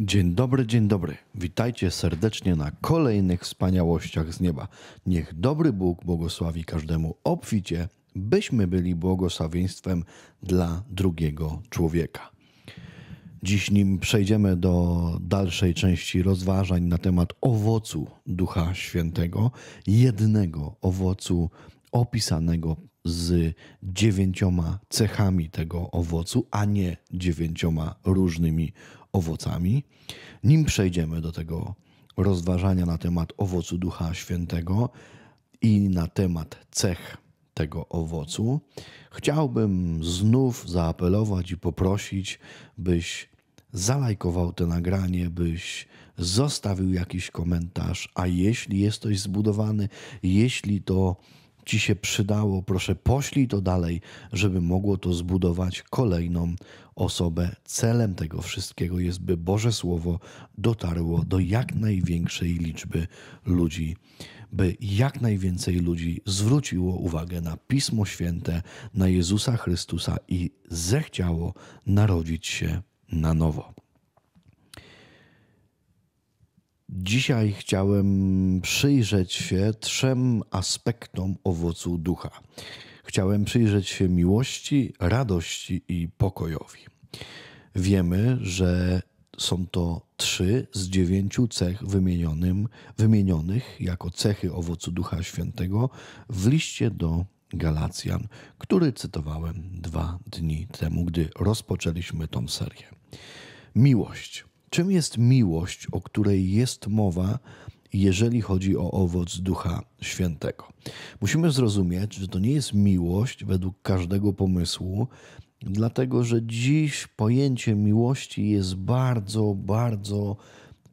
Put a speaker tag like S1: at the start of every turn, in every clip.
S1: Dzień dobry, dzień dobry. Witajcie serdecznie na kolejnych wspaniałościach z nieba. Niech dobry Bóg błogosławi każdemu obficie, byśmy byli błogosławieństwem dla drugiego człowieka. Dziś, nim przejdziemy do dalszej części rozważań na temat owocu Ducha Świętego, jednego owocu opisanego z dziewięcioma cechami tego owocu, a nie dziewięcioma różnymi owocami. Nim przejdziemy do tego rozważania na temat owocu Ducha Świętego i na temat cech tego owocu, chciałbym znów zaapelować i poprosić, byś zalajkował to nagranie, byś zostawił jakiś komentarz, a jeśli jesteś zbudowany, jeśli to Ci się przydało, proszę poślij to dalej, żeby mogło to zbudować kolejną osobę. Celem tego wszystkiego jest, by Boże Słowo dotarło do jak największej liczby ludzi, by jak najwięcej ludzi zwróciło uwagę na Pismo Święte, na Jezusa Chrystusa i zechciało narodzić się na nowo. Dzisiaj chciałem przyjrzeć się trzem aspektom owocu ducha. Chciałem przyjrzeć się miłości, radości i pokojowi. Wiemy, że są to trzy z dziewięciu cech wymienionym, wymienionych jako cechy owocu Ducha Świętego w liście do Galacjan, który cytowałem dwa dni temu, gdy rozpoczęliśmy tą serię. Miłość. Czym jest miłość, o której jest mowa, jeżeli chodzi o owoc Ducha Świętego? Musimy zrozumieć, że to nie jest miłość według każdego pomysłu, dlatego że dziś pojęcie miłości jest bardzo, bardzo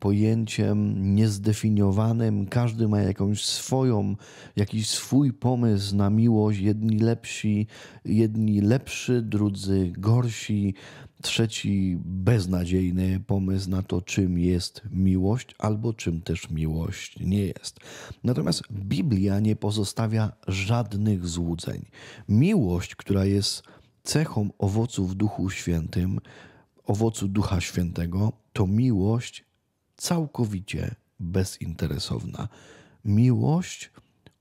S1: pojęciem niezdefiniowanym, każdy ma jakąś swoją, jakiś swój pomysł na miłość, jedni lepsi, jedni lepszy, drudzy gorsi, trzeci beznadziejny pomysł na to, czym jest miłość, albo czym też miłość nie jest. Natomiast Biblia nie pozostawia żadnych złudzeń. Miłość, która jest cechą owoców Duchu Świętym, owocu Ducha Świętego, to miłość całkowicie bezinteresowna. Miłość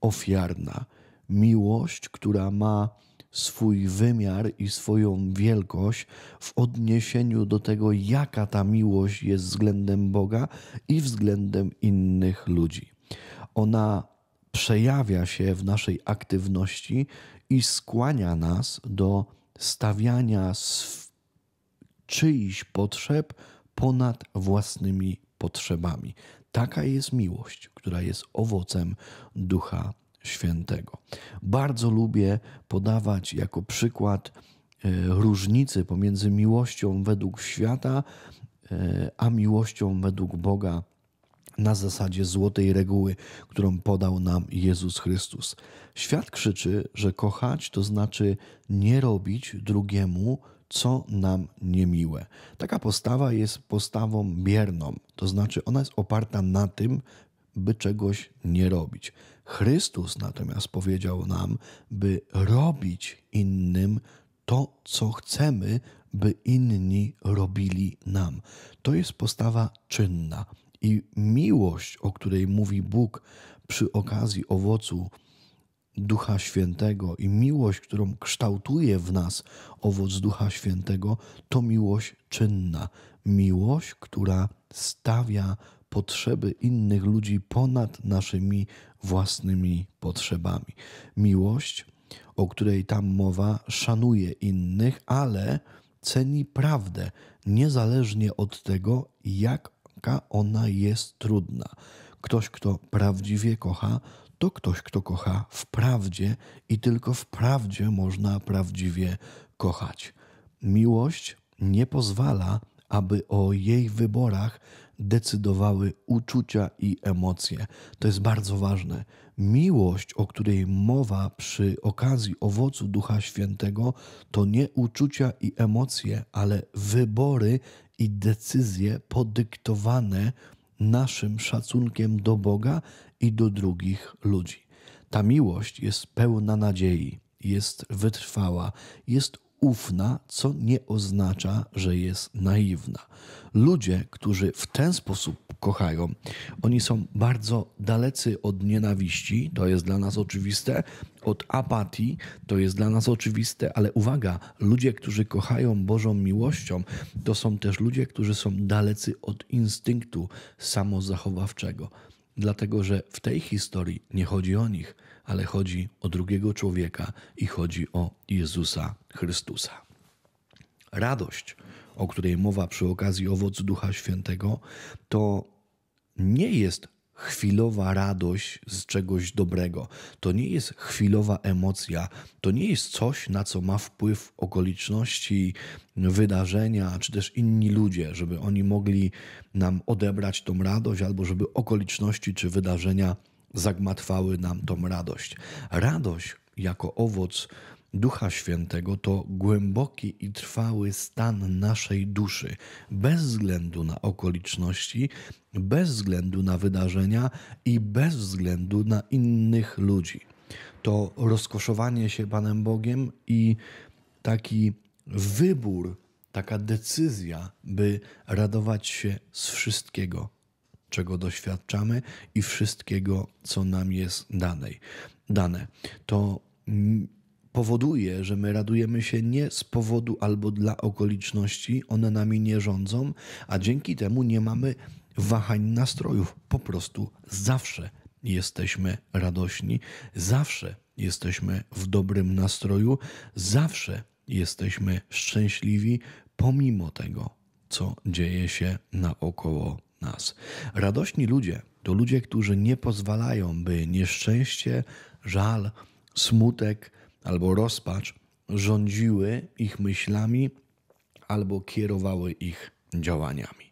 S1: ofiarna, miłość, która ma swój wymiar i swoją wielkość w odniesieniu do tego, jaka ta miłość jest względem Boga i względem innych ludzi. Ona przejawia się w naszej aktywności i skłania nas do stawiania czyichś potrzeb ponad własnymi potrzebami. Taka jest miłość, która jest owocem Ducha Świętego. Bardzo lubię podawać jako przykład e, różnicy pomiędzy miłością według świata e, a miłością według Boga na zasadzie złotej reguły, którą podał nam Jezus Chrystus. Świat krzyczy, że kochać to znaczy nie robić drugiemu co nam niemiłe. Taka postawa jest postawą bierną, to znaczy ona jest oparta na tym, by czegoś nie robić. Chrystus natomiast powiedział nam, by robić innym to, co chcemy, by inni robili nam. To jest postawa czynna. I miłość, o której mówi Bóg przy okazji owocu Ducha Świętego i miłość, którą kształtuje w nas owoc Ducha Świętego, to miłość czynna, miłość, która stawia potrzeby innych ludzi ponad naszymi własnymi potrzebami. Miłość, o której tam mowa, szanuje innych, ale ceni prawdę, niezależnie od tego, jaka ona jest trudna. Ktoś, kto prawdziwie kocha, to ktoś, kto kocha w prawdzie i tylko w prawdzie można prawdziwie kochać. Miłość nie pozwala, aby o jej wyborach decydowały uczucia i emocje. To jest bardzo ważne. Miłość, o której mowa przy okazji owocu Ducha Świętego, to nie uczucia i emocje, ale wybory i decyzje podyktowane naszym szacunkiem do Boga i do drugich ludzi. Ta miłość jest pełna nadziei, jest wytrwała, jest ufna, co nie oznacza, że jest naiwna. Ludzie, którzy w ten sposób kochają, oni są bardzo dalecy od nienawiści, to jest dla nas oczywiste, od apatii, to jest dla nas oczywiste, ale uwaga, ludzie, którzy kochają Bożą miłością, to są też ludzie, którzy są dalecy od instynktu samozachowawczego. Dlatego, że w tej historii nie chodzi o nich, ale chodzi o drugiego człowieka i chodzi o Jezusa Chrystusa. Radość, o której mowa przy okazji owocu Ducha Świętego, to nie jest chwilowa radość z czegoś dobrego. To nie jest chwilowa emocja, to nie jest coś, na co ma wpływ okoliczności, wydarzenia, czy też inni ludzie, żeby oni mogli nam odebrać tą radość, albo żeby okoliczności czy wydarzenia zagmatwały nam tą radość. Radość jako owoc Ducha Świętego to głęboki i trwały stan naszej duszy, bez względu na okoliczności, bez względu na wydarzenia i bez względu na innych ludzi. To rozkoszowanie się Panem Bogiem i taki wybór, taka decyzja, by radować się z wszystkiego, czego doświadczamy i wszystkiego, co nam jest danej, dane. To powoduje, że my radujemy się nie z powodu albo dla okoliczności, one nami nie rządzą, a dzięki temu nie mamy wahań nastrojów. Po prostu zawsze jesteśmy radośni, zawsze jesteśmy w dobrym nastroju, zawsze jesteśmy szczęśliwi, pomimo tego, co dzieje się naokoło nas. Radośni ludzie to ludzie, którzy nie pozwalają, by nieszczęście, żal, smutek albo rozpacz rządziły ich myślami albo kierowały ich działaniami.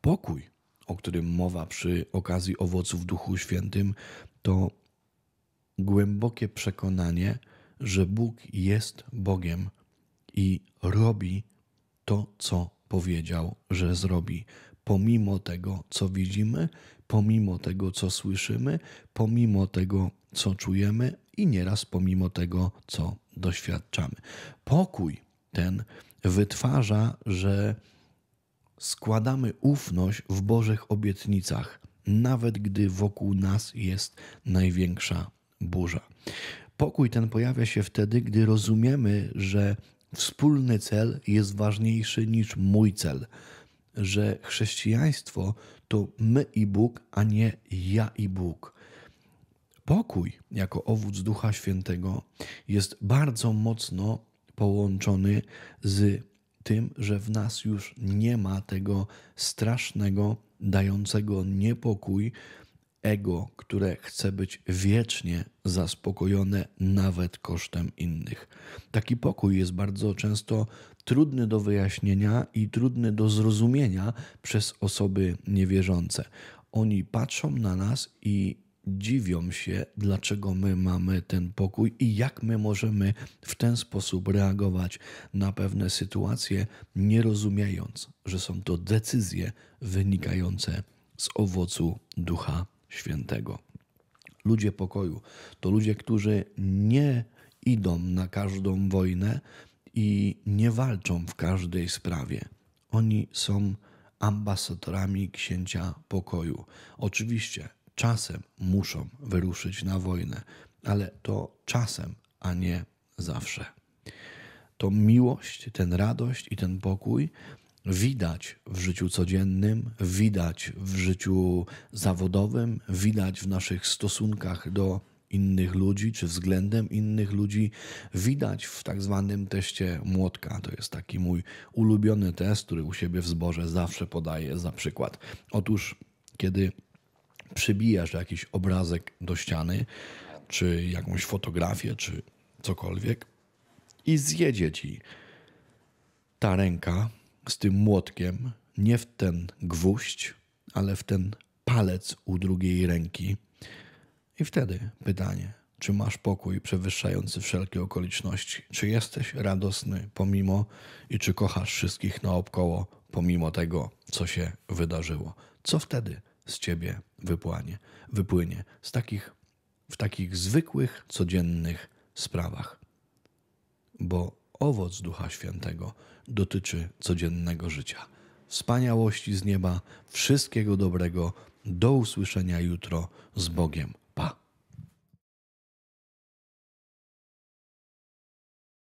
S1: Pokój, o którym mowa przy okazji owoców Duchu Świętym, to głębokie przekonanie, że Bóg jest Bogiem i robi to, co powiedział, że zrobi pomimo tego, co widzimy, pomimo tego, co słyszymy, pomimo tego, co czujemy i nieraz pomimo tego, co doświadczamy. Pokój ten wytwarza, że składamy ufność w Bożych obietnicach, nawet gdy wokół nas jest największa burza. Pokój ten pojawia się wtedy, gdy rozumiemy, że wspólny cel jest ważniejszy niż mój cel że chrześcijaństwo to my i Bóg, a nie ja i Bóg. Pokój jako owoc Ducha Świętego jest bardzo mocno połączony z tym, że w nas już nie ma tego strasznego, dającego niepokój, ego, które chce być wiecznie zaspokojone nawet kosztem innych. Taki pokój jest bardzo często trudny do wyjaśnienia i trudny do zrozumienia przez osoby niewierzące. Oni patrzą na nas i dziwią się, dlaczego my mamy ten pokój i jak my możemy w ten sposób reagować na pewne sytuacje, nie rozumiejąc, że są to decyzje wynikające z owocu ducha Świętego. Ludzie pokoju to ludzie, którzy nie idą na każdą wojnę i nie walczą w każdej sprawie. Oni są ambasadorami księcia pokoju. Oczywiście czasem muszą wyruszyć na wojnę, ale to czasem, a nie zawsze. To miłość, ten radość i ten pokój widać w życiu codziennym, widać w życiu zawodowym, widać w naszych stosunkach do innych ludzi czy względem innych ludzi, widać w tak zwanym teście młotka. To jest taki mój ulubiony test, który u siebie w zborze zawsze podaję za przykład. Otóż, kiedy przybijasz jakiś obrazek do ściany, czy jakąś fotografię, czy cokolwiek, i zjedzie ci ta ręka, z tym młotkiem nie w ten gwóźdź, ale w ten palec u drugiej ręki. I wtedy pytanie, czy masz pokój przewyższający wszelkie okoliczności? Czy jesteś radosny pomimo i czy kochasz wszystkich naokoło pomimo tego, co się wydarzyło? Co wtedy z ciebie wypłanie, wypłynie z takich, w takich zwykłych, codziennych sprawach? Bo owoc Ducha Świętego dotyczy codziennego życia. Wspaniałości z nieba, wszystkiego dobrego, do usłyszenia jutro z Bogiem.